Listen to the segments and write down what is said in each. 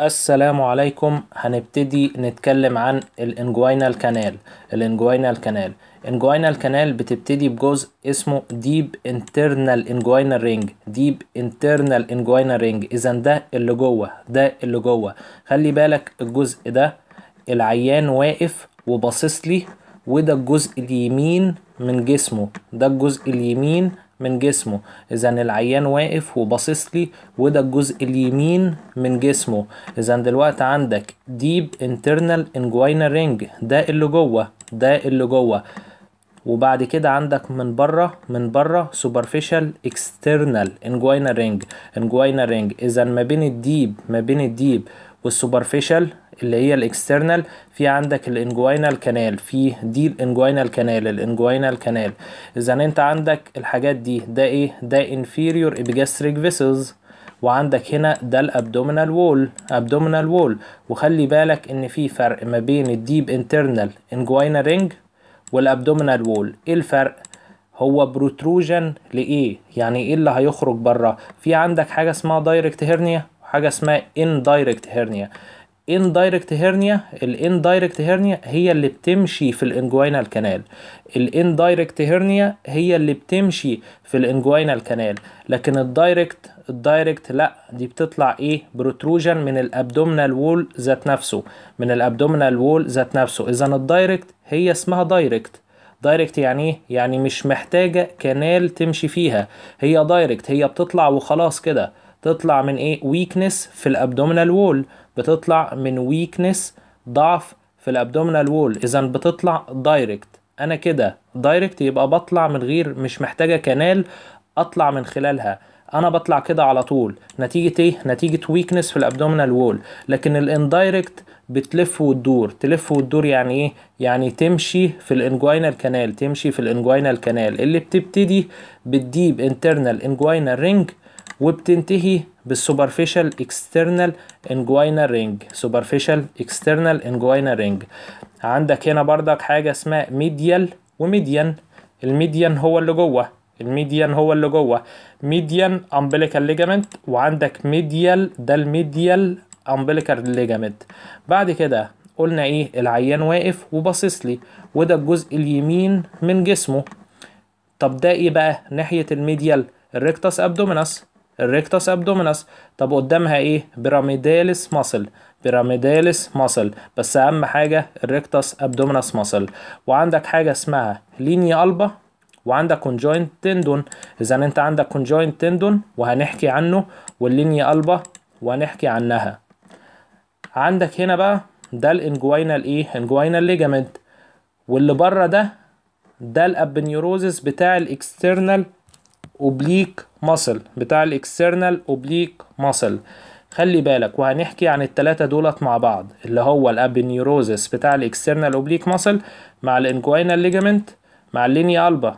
السلام عليكم هنبتدي نتكلم عن الانجوينال كانال الانجوينال كانال انجوينال كانال بتبتدي بجزء اسمه ديب انترنال انجوينال رينج ديب انترنال انجوينال رينج اذا ده اللي جوه ده اللي جوه خلي بالك الجزء ده العيان واقف وباصص لي وده الجزء اليمين من جسمه ده الجزء اليمين من جسمه اذا العيان واقف وباصص لي وده الجزء اليمين من جسمه اذا دلوقتي عندك ديب انترنال انجوينال رينج ده اللي جوه ده اللي جوه وبعد كده عندك من بره من بره سوبرفيشال اكسترنال انجوينال رينج انجوينال رينج اذا ما بين الديب ما بين الديب والسوبرفيشال اللي هي الاكسترنال في عندك الانجوينال كانال في دي الانجوينال كانال الانجوينال كانال اذا انت عندك الحاجات دي ده ايه ده inferior epigastric vessels وعندك هنا ده الابدومينال وول ابدومينال وول وخلي بالك ان في فرق ما بين الديب انترنال انجوينا رينج والابدومينال وول ايه الفرق هو بروتروجن لايه يعني ايه اللي هيخرج بره في عندك حاجه اسمها دايركت هيرنيا وحاجه اسمها ان دايركت هيرنيا indirect hernia indirect hernia هي اللي بتمشي في الانجوينال كانال indirect hernia هي اللي بتمشي في الانجوينال كانال لكن الدايركت الدايركت لا دي بتطلع ايه بروتروجن من الابدومينال وول ذات نفسه من الابدومينال وول ذات نفسه اذا الدايركت هي اسمها دايركت دايركت يعني ايه يعني مش محتاجه كانال تمشي فيها هي دايركت هي بتطلع وخلاص كده تطلع من ايه ويكنس في الابدومينال وول بتطلع من ويكنس ضعف في الابدومينال وول اذا بتطلع دايركت انا كده دايركت يبقى بطلع من غير مش محتاجه كنال اطلع من خلالها انا بطلع كده على طول نتيجه ايه نتيجه ويكنس في الابدومينال وول لكن الاندايركت بتلف وتدور تلف وتدور يعني ايه يعني تمشي في الانجوينال كانال تمشي في الانجوينال كانال اللي بتبتدي بالديب انترنال انجوينال رينج وبتنتهي بالسوبرفيشال اكسترنال انجوينا رينج سوبرفيشال اكسترنال انجوينا رينج عندك هنا بردك حاجه اسمها ميديال وميديان الميديان هو اللي جوه الميديان هو اللي جوه ميديان امبليكال ليجامنت وعندك ميديال ده الميديال امبليكال ليجامنت بعد كده قلنا ايه العيان واقف وباصص لي وده الجزء اليمين من جسمه طب ده ايه بقى ناحيه الميديال الريكتاس ابدومينس الريكتاس ابدومينس طب قدامها ايه بيراميداليس ماسل بيراميداليس ماسل بس اهم حاجه الريكتاس ابدومينس ماسل وعندك حاجه اسمها لينيا البا وعندك كونجوينت تندون اذا انت عندك كونجوينت تندون وهنحكي عنه واللينيا البا وهنحكي عنها عندك هنا بقى ده الانجوينال ايه انجوينال ليجامنت واللي بره ده ده الابنيوروزس بتاع الاكسترنال اوبليك ماسل بتاع الاكسترنال اوبليك ماسل خلي بالك وهنحكي عن التلاتة دولت مع بعض اللي هو الابنيوروزس بتاع الاكسترنال اوبليك ماسل مع الانجوينال ليجامنت مع اللينيا البا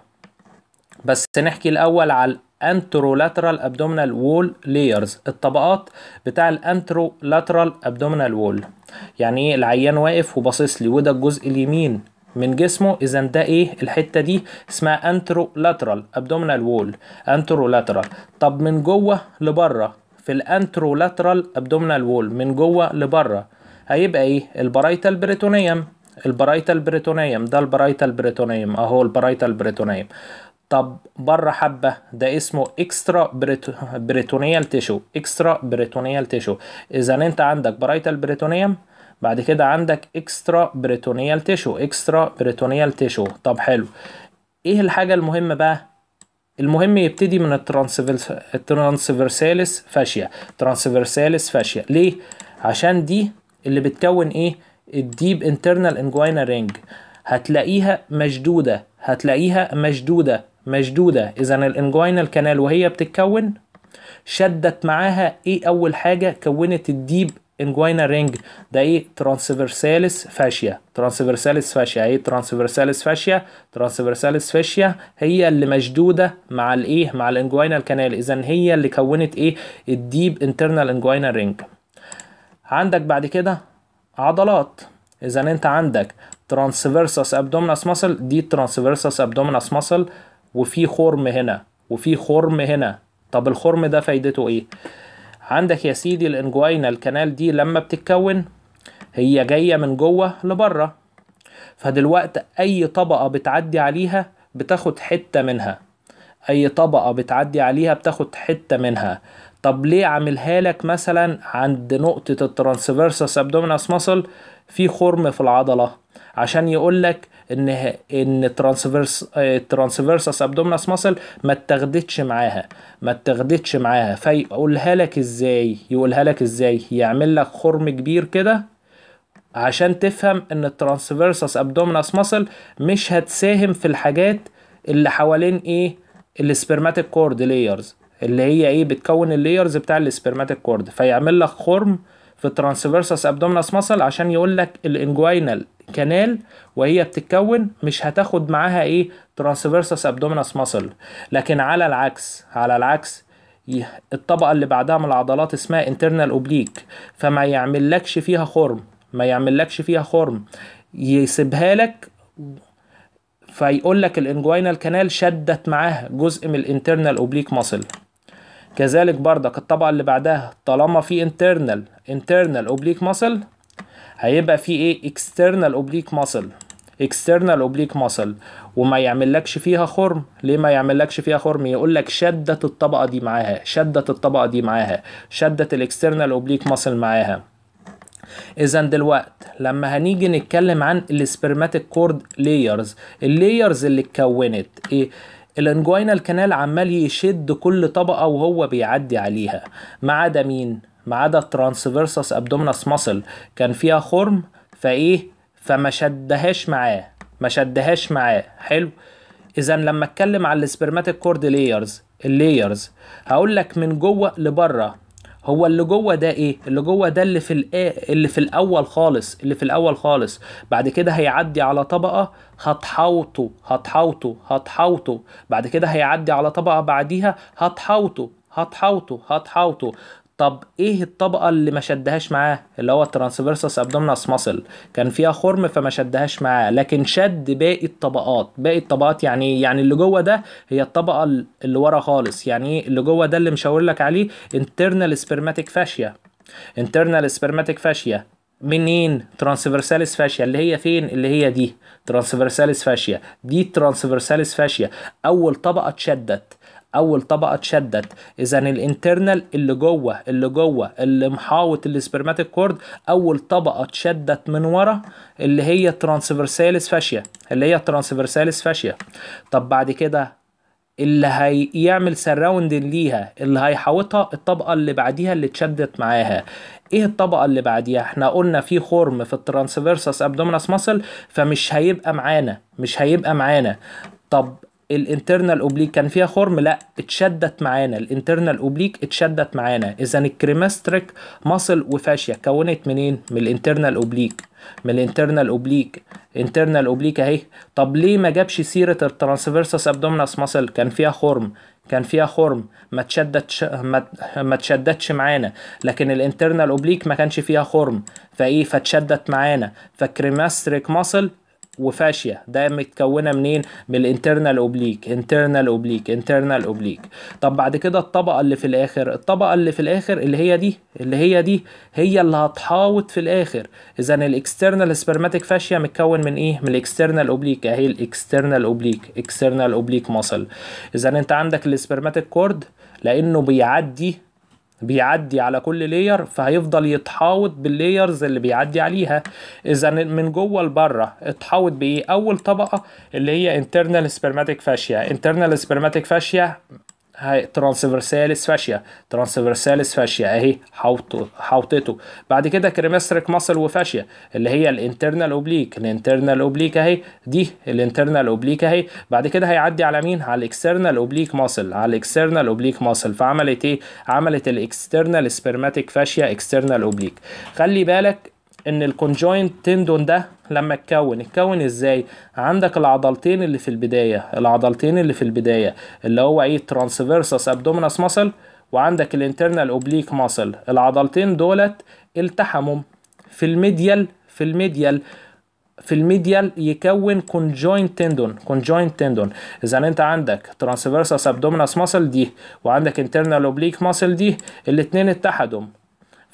بس نحكي الاول على الانترولاترال ابدومينال وول لايرز الطبقات بتاع الانترولاترال ابدومينال وول يعني ايه العيان واقف وباصص لي وده الجزء اليمين من جسمه اذا ده ايه الحته دي اسمها انترو لاترال ابدومينال وول انترو لاترال طب من جوه لبره في الانترو لاترال ابدومينال وول من جوه لبره هيبقى ايه البرايتال بريتونيوم البرايتال بريتونيوم ده البرايتال بريتونيوم اهو البرايتال بريتونيوم طب بره حبه ده اسمه اكسترا بريتونيال تيشو اكسترا بريتونيال تيشو اذا انت عندك برايتال بريتونيوم بعد كده عندك اكسترا بريتونيال تيشو اكسترا بريتونيال تيشو طب حلو ايه الحاجه المهمه بقى المهم يبتدي من الترانسفيرساليس فاشيا ترانسفيرساليس فاشيا ليه عشان دي اللي بتكون ايه الديب انترنال انجوينا رينج هتلاقيها مشدوده هتلاقيها مشدوده مشدوده اذا الانجوينال كانال وهي بتتكون شدت معاها ايه اول حاجه كونت الديب انجوينا رينج ده ايه ترانسفيرساليس فاشيا ترانسفيرساليس فاشيا ايه ترانسفيرساليس فاشيا ترانسفيرساليس فاشيا هي اللي مشدوده مع الايه مع الانجوينا كانال اذا هي اللي كونت ايه الديب انترنال انجوينا رينج عندك بعد كده عضلات اذا انت عندك ترانسفيرسس ابدومينس ماسل دي ترانسفيرسس ابدومينس ماسل وفي خرم هنا وفي خرم هنا طب الخرم ده فايدته ايه عندك يا سيدي الانجوينا الكنال دي لما بتتكون هي جايه من جوه لبره فدلوقت اي طبقه بتعدي عليها بتاخد حته منها اي طبقه بتعدي عليها بتاخد حته منها طب ليه عاملها لك مثلا عند نقطه الترانسفيرسس ابدومينس مصل في خرم في العضله عشان يقولك لك ان ان الترانسفيرس الترانسفيرسس ابدومينس ماسل ما اتاخدتش معاها ما اتاخدتش معاها فيقولها لك ازاي يقولها لك ازاي يعمل لك خرم كبير كده عشان تفهم ان الترانسفيرسس ابدومينس ماسل مش هتساهم في الحاجات اللي حوالين ايه السبرماتيك كورد لايرز اللي هي ايه بتكون اللايرز بتاع السبرماتيك كورد فيعمل لك خرم في الترانسفيرسس ابدومينس ماسل عشان يقول لك الانجوينال كانال وهي بتتكون مش هتاخد معاها ايه ترانسفيرسس ابدومينس ماسل لكن على العكس على العكس الطبقة اللي بعدها من العضلات اسمها internal oblique فما يعملكش فيها خرم ما يعملكش فيها خرم يسيبها لك فيقول لك الانجوينال كانال شدت معاها جزء من الانترنال اوبليك ماسل كذلك بردك الطبقة اللي بعدها طالما في internal internal oblique muscle هيبقى في ايه external oblique muscle external oblique muscle وما يعملكش فيها خرم ليه ما يعملكش فيها خرم يقول لك شدت الطبقة دي معاها شدت الطبقة دي معاها شدت الاكسترنال اوبليك ماسل معاها اذا دلوقت لما هنيجي نتكلم عن السبرماتيك كورد لايرز اللايرز اللي اتكونت ايه الانجوينال كانال عمال يشد كل طبقة وهو بيعدي عليها ما عدا مين؟ ما عدا الترانسفيرسس ابدومينس ماسل كان فيها خرم فايه؟ فما شدهاش معاه ما شدهاش معاه حلو اذا لما اتكلم على السبرماتيك كورد لايرز اللايرز هقول لك من جوه لبره هو اللي جوه ده ايه اللي جوه ده اللي في اللي في الاول خالص اللي في الاول خالص بعد كده هيعدي على طبقه هتحوطه هتحوطه هتحوطه بعد كده هيعدي على طبقه بعديها هتحوطه هتحوطه هتحوطه طب ايه الطبقه اللي ما شدهاش معاه اللي هو الترانسفيرسس ابدومناس ماسل كان فيها خرم فما شدهاش معاه لكن شد باقي الطبقات باقي الطبقات يعني يعني اللي جوه ده هي الطبقه اللي ورا خالص يعني ايه اللي جوه ده اللي مشاور لك عليه internal spermatic fascia internal spermatic fascia منين ترانسفيرساليس فاشيا اللي هي فين اللي هي دي ترانسفيرساليس فاشيا دي ترانسفيرساليس فاشيا اول طبقه اتشدت اول طبقه اتشدت اذا الانترنال اللي جوه اللي جوه اللي محاوط السبرماتيك كورد اول طبقه اتشدت من ورا اللي هي ترانسفيرساليس فاشيا اللي هي ترانسفيرساليس فاشيا طب بعد كده اللي هيعمل سراوند ليها اللي هيحوطها الطبقه اللي بعديها اللي اتشدت معاها ايه الطبقه اللي بعديها احنا قلنا في خرم في الترانسفيرسس ابدومينس ماسل فمش هيبقى معانا مش هيبقى معانا طب الانترنال اوبليك كان فيها خرم لا اتشدت معانا الانترنال اوبليك اتشدت معانا اذا الكريماستريك ماسل وفاشيا كونت منين من الانترنال اوبليك من الانترنال اوبليك انترنال اوبليك اهي طب ليه ما جابش سيره الترانسفيرسس ابدومينس ماسل كان فيها خرم كان فيها خرم ما تشدتش ما, ما اتشدتش معانا لكن الانترنال اوبليك ما كانش فيها خرم فايه فتشدت معانا فالكريماستريك ماسل وفاشيه ده متكونه منين من الانترنال اوبليك انترنال اوبليك انترنال اوبليك طب بعد كده الطبقه اللي في الاخر الطبقه اللي في الاخر اللي هي دي اللي هي دي هي اللي هتحاوط في الاخر اذا الاكسترنال سبرماتيك فاشيه متكون من ايه من الاكسترنال اوبليك اهي الاكسترنال اوبليك اكسترنال اوبليك ماسل اذا انت عندك السبرماتيك كورد لانه بيعدي بيعدي على كل لاير فهيفضل يتحاوط باللايرز اللي بيعدي عليها اذا من جوه لبره اتحاوط بايه اول طبقه اللي هي internal spermatic fascia internal spermatic fascia هاي ترانسفرساليس فاشيا ترانسفرساليس فاشيا اهي حوطته حوطته بعد كده كريمستريك ماسل وفاشيا اللي هي الانترنال اوبليك الانترنال اوبليك اهي دي الانترنال اوبليك اهي بعد كده هيعدي على مين على الاكسترنال اوبليك ماسل على الاكسترنال اوبليك ماسل فعملت ايه عملت الاكسترنال سبرماتيك فاشيا اكسترنال اوبليك خلي بالك ان الكونجوينت تندون ده لما اتكون اتكون ازاي عندك العضلتين اللي في البدايه العضلتين اللي في البدايه اللي هو ايه ترانسفيرسس ابدومينس ماسل وعندك الانترنال اوبليك ماسل العضلتين دولت التحموا في الميديال في الميديال في الميديال يكون كونجوينت تندون كونجوينت تندون اذا انت عندك ترانسفيرسس ابدومينس ماسل دي وعندك انترنال اوبليك ماسل دي الاثنين اتحدوا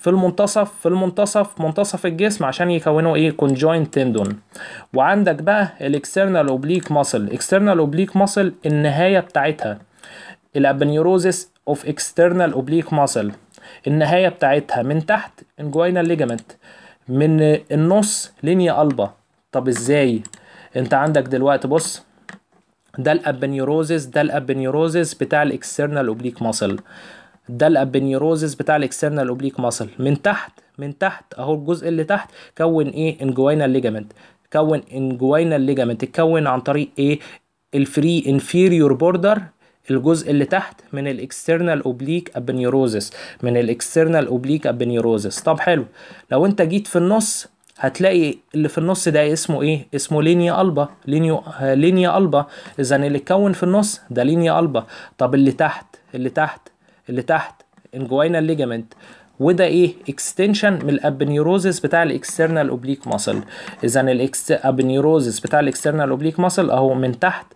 في المنتصف في المنتصف منتصف الجسم عشان يكونوا ايه كونجوينت تندون وعندك بقى الاكسترنال اوبليك ماسل اكسترنال اوبليك ماسل النهايه بتاعتها الابنيوروزس اوف اكسترنال اوبليك ماسل النهايه بتاعتها من تحت انجوينال ليجامنت من النص لينيا البا طب ازاي انت عندك دلوقتي بص ده الابنيوروزس ده الابنيوروزس بتاع الاكسترنال اوبليك ماسل ده الابنيروزس بتاع الاكسترنال اوبليك ماسل من تحت من تحت اهو الجزء اللي تحت كون ايه انجوينال ليجامنت كون انجوينال ليجامنت اتكون عن طريق ايه الفري انفيريور بوردر الجزء اللي تحت من الاكسترنال اوبليك ابنيروزس من الاكسترنال اوبليك ابنيروزس طب حلو لو انت جيت في النص هتلاقي اللي في النص ده اسمه ايه اسمه لينيا البا لينيو لينيا البا اذا اللي اتكون في النص ده لينيا البا طب اللي تحت اللي تحت اللي تحت انجوينال ليجامنت وده ايه اكستنشن من الابنيوروزس بتاع الاكسترنال اوبليك ماسل اذا الابنيوروزس بتاع الاكسترنال اوبليك ماسل اهو من تحت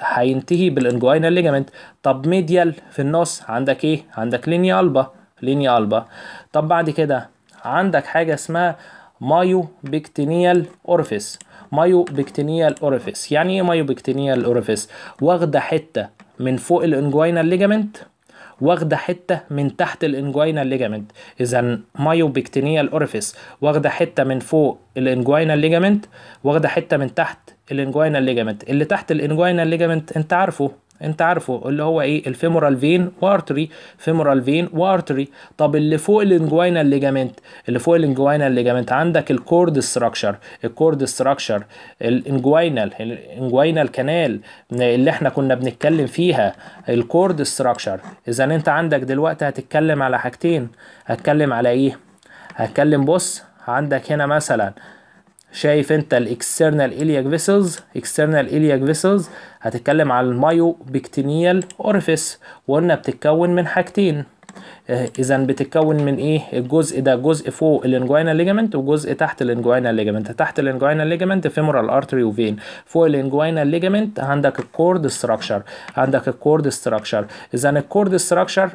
هينتهي بالانجوينال ليجامنت طب ميديال في النص عندك ايه عندك لينيا البا لينيا البا طب بعد كده عندك حاجه اسمها مايو بيكتينيال اورفيس مايو بيكتينيال اورفيس يعني ايه مايو بيكتينيال اورفيس واخده حته من فوق الانجوينال ليجامنت واخده حته من تحت الانجوينا الليجامنت اذا مايوبكتينيال اوريفيس واخده حته من فوق الانجوينا الليجامنت واخده حته من تحت الانجوينا الليجامنت اللي تحت الانجوينا الليجامنت انت عارفه انت عارفه اللي هو ايه الفيمورال فين وارتري فيمورال فين وارتري طب اللي فوق الانجوينال ليجامنت اللي فوق الانجوينال ليجامنت عندك الكورد ستراكشر الكورد ستراكشر الانجوينال الانجوينال كانال اللي احنا كنا بنتكلم فيها الكورد ستراكشر اذا انت عندك دلوقتي هتتكلم على حاجتين هتكلم على ايه هتكلم بص عندك هنا مثلا شايف انت الاكسترنال ايلياك فيسلز اكسترنال ايلياك فيسلز هتتكلم على المايو بكتينيال اورفيس وقلنا بتتكون من حاجتين آه، اذا بتتكون من ايه الجزء ده جزء فوق الانجوينا ليجمنت وجزء تحت الانجوينا ليجمنت تحت الانجوينا ليجمنت فيمورال ارتري وفين فوق الانجوينا ليجمنت عندك الكورد ستراكشر عندك الكورد ستراكشر اذا الكورد ستراكشر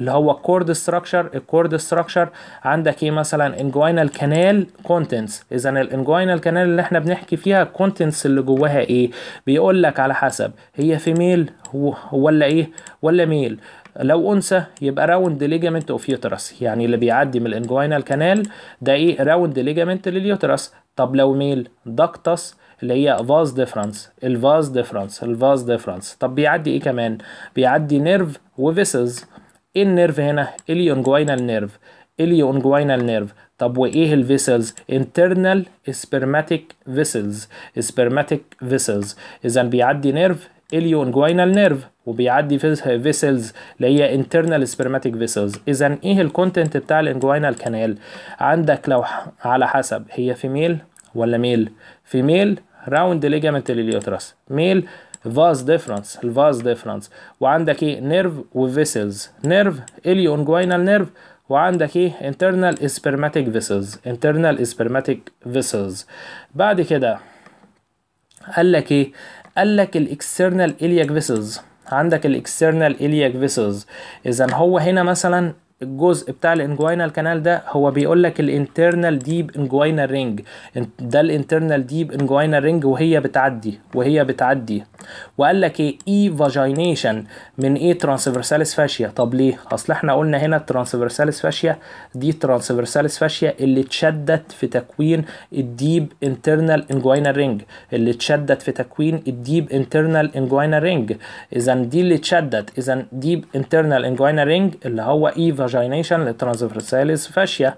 اللي هو كورد ستراكشر الكورد ستراكشر عندك ايه مثلا انجوينال كانال كونتنتس اذا الانجوينال كانال اللي احنا بنحكي فيها الكونتنتس اللي جواها ايه بيقول لك على حسب هي فيميل ولا ايه ولا ميل لو انثى يبقى راوند ليجامنت اوف يوترس يعني اللي بيعدي من الانجوينال كانال ده ايه راوند ليجامنت لليوترس طب لو ميل دكتس اللي هي فاز ديفرنس الفاز ديفرنس الفاز ديفرنس طب بيعدي ايه كمان بيعدي نيرف وفيسز ايه النيرف هنا اليونجوينال نيرف اليونجوينال نيرف طب وايه الفيسلز internal spermatic vessels spermatic vessels اذا بيعدي نيرف اليونجوينال نيرف وبيعدي فيسلز اللي هي internal spermatic vessels اذا ايه الكونتنت بتاع الانجوينال كانال عندك لو على حسب هي فيميل ولا ميل فيميل راوند ليجامنت لليوترس ميل فاز ديفرنس الفاز ديفرنس وعندك ايه نيرف وفيسلز نيرف اليونجوينال نيرف وعندك ايه انترنال اسبرماتيك فيسلز انترنال اسبرماتيك فيسلز بعد كده قال لك ايه قال لك الاكسترنال الياك فيسلز عندك الاكسترنال الياك فيسلز اذا هو هنا مثلا الجزء بتاع الانجوينال كانال ده هو بيقول لك الانترنال ديب انجوينال رينج ده الانترنال ديب انجوينال رينج وهي بتعدي وهي بتعدي وقال لك ايه اي فاجينيشن من ايه ترانسفيرساليس فاشيا طب ليه اصل احنا قلنا هنا الترانسفيرساليس فاشيا دي ترانسفرساليس فاشيا اللي اتشدت في تكوين الديب انترنال انجوينال رينج اللي اتشدت في تكوين الديب انترنال انجوينال رينج اذا دي اللي اتشدت اذا ديب انترنال انجوينال رينج اللي هو اي انفاجينيشن للترانسفرساليز فاشيا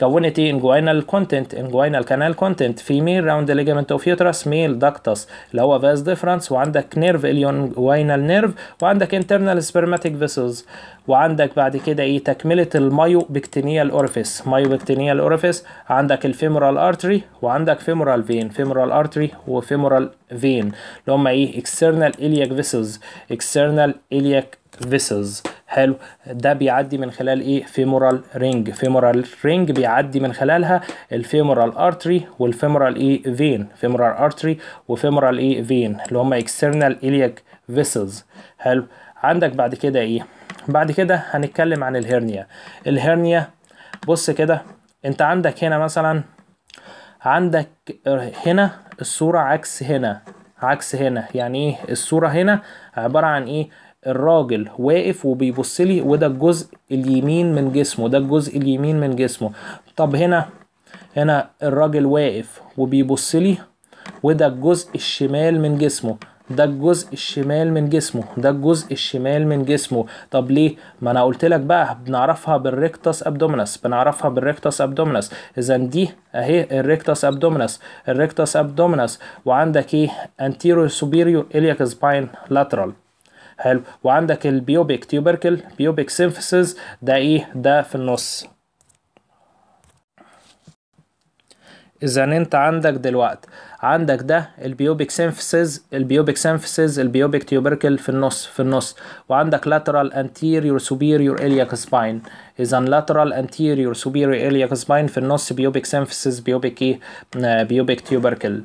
كونت ايه انجوينال كونتنت انجوينال كانال كونتنت في ميل راوند ليجمنت اوف يوترس ميل داكتس اللي هو فاز ديفرنس وعندك نيرف اليونجوينال نيرف وعندك انترنال سبرماتيك فيسلز وعندك بعد كده ايه تكمله المايو بكتينيال اورفيس مايو بكتينيال اورفيس عندك الفيمورال ارتري وعندك فيمورال فين فيمورال ارتري وفيمورال فين اللي هم ايه اكسترنال الياك فيسلز اكسترنال الياك فيسز حلو ده بيعدي من خلال ايه فيمورال رينج فيمورال رينج بيعدي من خلالها الفيمورال ارتري والفيمورال ايه فين فيمورال ارتري وفيمورال ايه فين اللي هم اكسترنال iliac فيسز حلو عندك بعد كده ايه بعد كده هنتكلم عن الهرنيا الهرنيا بص كده انت عندك هنا مثلا عندك هنا الصورة عكس هنا عكس هنا يعني ايه الصورة هنا عبارة عن ايه الراجل واقف وبيبص لي وده الجزء اليمين من جسمه ده الجزء اليمين من جسمه طب هنا هنا الراجل واقف وبيبص لي وده الجزء الشمال من جسمه ده الجزء الشمال من جسمه ده الجزء الشمال من جسمه طب ليه ما انا قلت لك بقى بنعرفها بالريكتاس ابدومينس بنعرفها بالريكتاس ابدومينس اذا دي اهي الريكتاس ابدومينس الريكتاس ابدومينس وعندك ايه انتيرو سوبيريور الياك سباين لاترال حلو وعندك البيوبيك تيوبركل بيوبيك سينفسز ده ايه ده في النص اذا انت عندك دلوقتي عندك ده البيوبيك سينفسز البيوبيك سينفسز البيوبيك تيوبركل في النص في النص وعندك لاترال انتيريور سوبيريور الياك سباين اذا لاترال انتيريور سوبيريور الياك سباين في النص بيوبيك سينفسز بيوبيك ايه بيوبيك آه، تيوبركل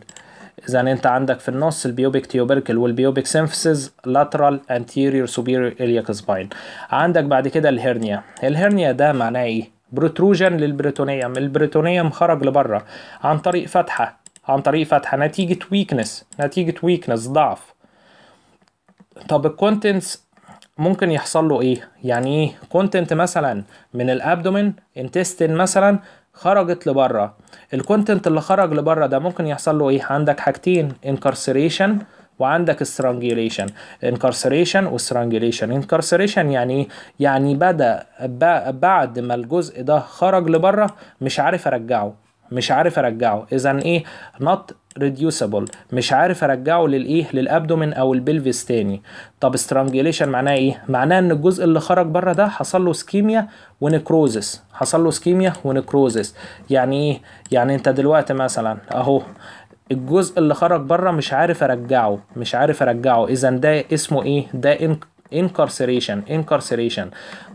اذا انت عندك في النص البيوبيك تيوبركل والبيوبيك سينفسز لاترال انتيريور سوبيريور الياك سباين عندك بعد كده الهرنيا الهرنيا ده معناه ايه بروتروجن للبريتونيوم البريتونيوم خرج لبره عن طريق فتحه عن طريق فتحه نتيجه ويكنس نتيجه ويكنس ضعف طب الكونتنتس ممكن يحصل له ايه يعني ايه كونتنت مثلا من الابدومين انتستين مثلا خرجت لبره الكونتنت اللي خرج لبره ده ممكن يحصل له ايه عندك حاجتين انكارسريشن وعندك استرانجيليشن انكارسريشن واسترانجيليشن انكارسريشن يعني إيه؟ يعني بدا بعد ما الجزء ده خرج لبره مش عارف ارجعه مش عارف ارجعه اذا ايه نط ريديوسبل مش عارف ارجعه للايه للابدومين او البلفيس تاني طب استرانجيليشن معناه ايه معناه ان الجزء اللي خرج بره ده حصل له سكيميا ونكروزس حصل له سكيميا ونكروزس يعني ايه يعني انت دلوقتي مثلا اهو الجزء اللي خرج بره مش عارف ارجعه مش عارف ارجعه اذا ده اسمه ايه ده انكارسريشن انكارسريشن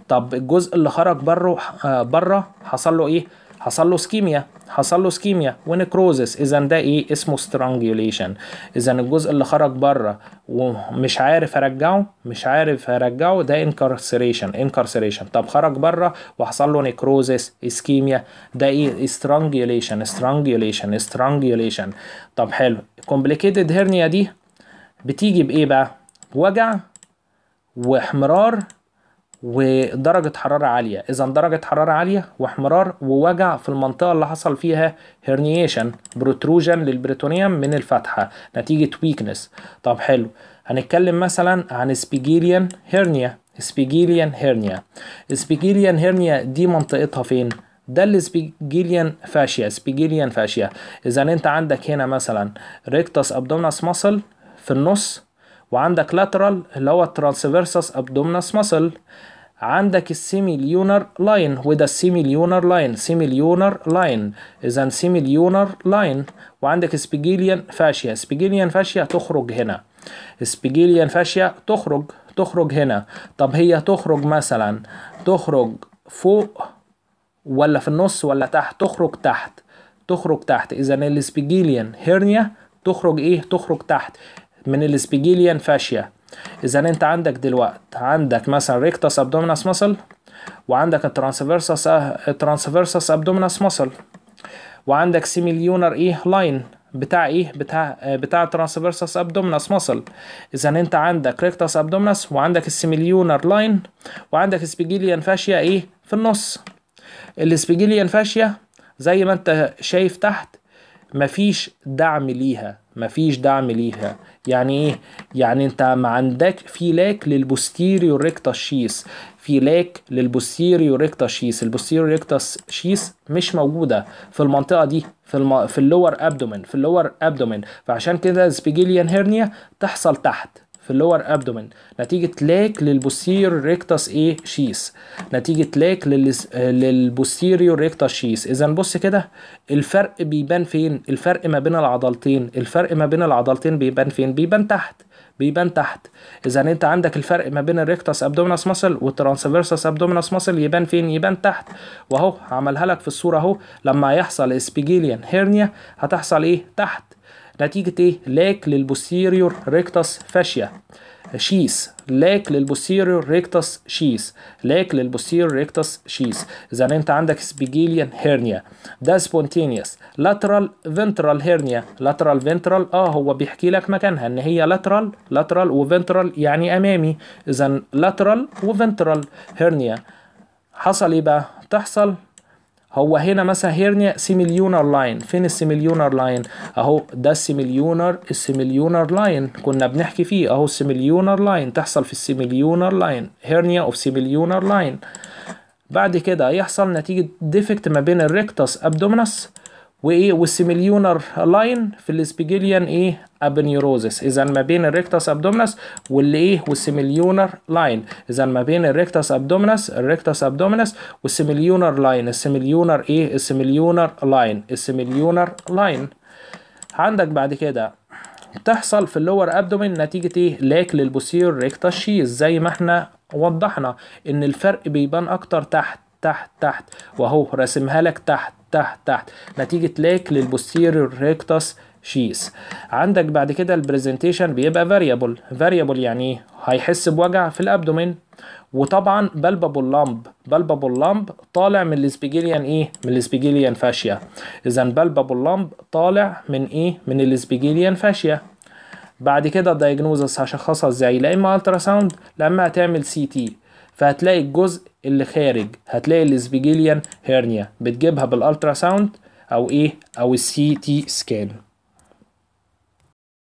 طب الجزء اللي خرج بره آه، بره حصل له ايه حصل له سكيميا حصل له سكيميا ونكروزس اذا ده ايه اسمه سترانجيوليشن اذا الجزء اللي خرج بره ومش عارف ارجعه مش عارف ارجعه ده انكارسريشن انكارسريشن طب خرج بره وحصل له نكروزس اسكيميا ده ايه سترانجيوليشن سترانجيوليشن سترانجيوليشن طب حلو complicated هيرنيا دي بتيجي بايه بقى وجع واحمرار ودرجة حرارة عالية إذا درجة حرارة عالية واحمرار ووجع في المنطقة اللي حصل فيها هرنيشن بروتروجن للبريتونيوم من الفتحة نتيجة ويكنس طب حلو هنتكلم مثلا عن سبيجيليان هرنيا سبيجيليان هرنيا سبيجيليان هرنيا دي منطقتها فين؟ ده السبيجيليان فاشيا سبيجيليان فاشيا إذا أنت عندك هنا مثلا ريكتس أبدومنس مصل في النص وعندك لاترال اللي هو الترانسفيرسس أبدومنس ماسل عندك السيمي ليونر لاين وده السيمي ليونر لاين سيمي ليونر لاين اذا سيمي ليونر لاين وعندك سبيجيليان فاشيا سبيجيليان فاشيا تخرج هنا سبيجيليان فاشيا تخرج تخرج هنا طب هي تخرج مثلا تخرج فوق ولا في النص ولا تحت تخرج تحت تخرج تحت اذا السبيجيليان هيرنيا تخرج ايه تخرج تحت من السبيجيليان فاشيا اذا انت عندك دلوقتي عندك مثلا ريكتاس ابدومينس مسل وعندك الترانسفيرسس الترانسفيرسس ابدومينس مسل وعندك سيميليونر ايه لاين بتاع ايه بتاع بتاع الترانسفيرسس ابدومينس مسل اذا انت عندك ريكتاس ابدومينس وعندك السيميليونر لاين وعندك سبيجيليان فاشيا ايه في النص السبيجيليان فاشيا زي ما انت شايف تحت مفيش دعم ليها مفيش دعم ليها يعني ايه يعني انت ما عندك فيلاك للبوستيريور ريكتاس شيس فيلاك للبوستيريور ريكتاس شيس البوستيريور ريكتاس شيس مش موجوده في المنطقه دي في الم... في اللور ابدومن في اللور ابدومن فعشان كده سبيجيليان هيرنيا تحصل تحت في اللور ابدومين نتيجه لاك للبوستيريور ريكتاس ايه شيس نتيجه لاك للبوستيريور ريكتاس شيس اذا بص كده الفرق بيبان فين الفرق ما بين العضلتين الفرق ما بين العضلتين بيبان فين بيبان تحت بيبان تحت اذا انت عندك الفرق ما بين الريكتاس ابدومينس ماسل والترانسفيرسس ابدومينس ماسل يبان فين يبان تحت واهو عملها لك في الصوره اهو لما يحصل اسبيجيليان هيرنيا هتحصل ايه تحت نتيجة إيه؟ لاك للبوستيريور ريكتس فاشيا شيس لاك للبوستيريور ريكتس شيس لاك للبوستيريور ريكتس شيس اذا انت عندك سبيجيليان هيرنيا ده سبونتينيوس لاترال فنترال هيرنيا لاترال فنترال اه هو بيحكي لك مكانها ان هي لاترال لاترال وفنترال يعني امامي اذا لاترال وفنترال هيرنيا حصل ايه بقى تحصل هو هنا مثلا هيرنيا سيميليونر لاين فين السيميليونر لاين اهو ده السيميليونر السيميليونر لاين كنا بنحكي فيه اهو السيميليونر لاين تحصل في السيميليونر لاين هيرنيا اوف سيميليونر لاين بعد كده يحصل نتيجة ديفكت ما بين الريكتس ابدومينس وايه والسيميليونر لاين في الاسبيجيليان ايه ابنيوروزس اذا ما بين الريكتاس ابدومينس واللي ايه والسيميليونر لاين اذا ما بين الريكتاس ابدومينس الريكتاس ابدومينس والسيميليونر لاين السيميليونر ايه السيميليونر لاين السيميليونر لاين عندك بعد كده تحصل في اللور ابدومين نتيجه ايه لاك للبوسير ريكتاس شيز زي ما احنا وضحنا ان الفرق بيبان اكتر تحت تحت تحت وهو راسمها لك تحت تحت تحت نتيجة لاك للبوستيريور ريكتس شيس عندك بعد كده البرزنتيشن بيبقى فاريبل فاريبل يعني ايه هيحس بوجع في الابدومين وطبعا بلبابول لامب بلبابول لامب طالع من الاسبيجيليان ايه من الاسبيجيليان فاشيا اذا بلبابول لامب طالع من ايه من الاسبيجيليان فاشيا بعد كده الدايجنوزس هشخصها ازاي لا اما الترا ساوند لا اما هتعمل سي تي فهتلاقي الجزء اللي خارج هتلاقي الاسبيجيليان هيرنيا بتجيبها بالالترا ساوند او ايه او السي تي سكان